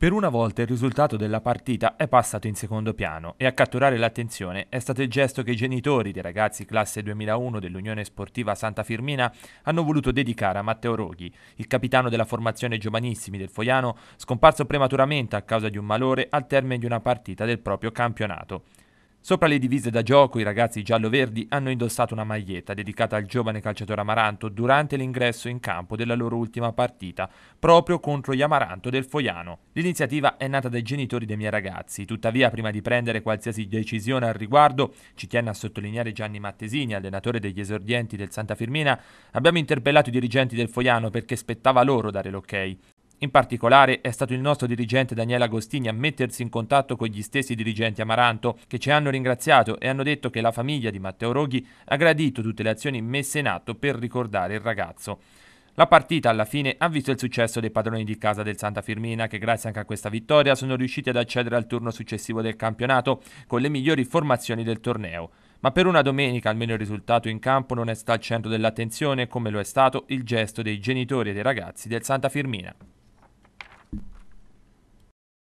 Per una volta il risultato della partita è passato in secondo piano e a catturare l'attenzione è stato il gesto che i genitori dei ragazzi classe 2001 dell'Unione Sportiva Santa Firmina hanno voluto dedicare a Matteo Roghi, il capitano della formazione giovanissimi del Foiano, scomparso prematuramente a causa di un malore al termine di una partita del proprio campionato. Sopra le divise da gioco i ragazzi giallo-verdi hanno indossato una maglietta dedicata al giovane calciatore Amaranto durante l'ingresso in campo della loro ultima partita, proprio contro gli Amaranto del Foiano. L'iniziativa è nata dai genitori dei miei ragazzi, tuttavia prima di prendere qualsiasi decisione al riguardo, ci tiene a sottolineare Gianni Mattesini, allenatore degli esordienti del Santa Firmina, abbiamo interpellato i dirigenti del Foiano perché spettava loro dare l'ok. In particolare è stato il nostro dirigente Daniele Agostini a mettersi in contatto con gli stessi dirigenti Amaranto, che ci hanno ringraziato e hanno detto che la famiglia di Matteo Roghi ha gradito tutte le azioni messe in atto per ricordare il ragazzo. La partita alla fine ha visto il successo dei padroni di casa del Santa Firmina che grazie anche a questa vittoria sono riusciti ad accedere al turno successivo del campionato con le migliori formazioni del torneo. Ma per una domenica almeno il risultato in campo non è stato al centro dell'attenzione come lo è stato il gesto dei genitori e dei ragazzi del Santa Firmina.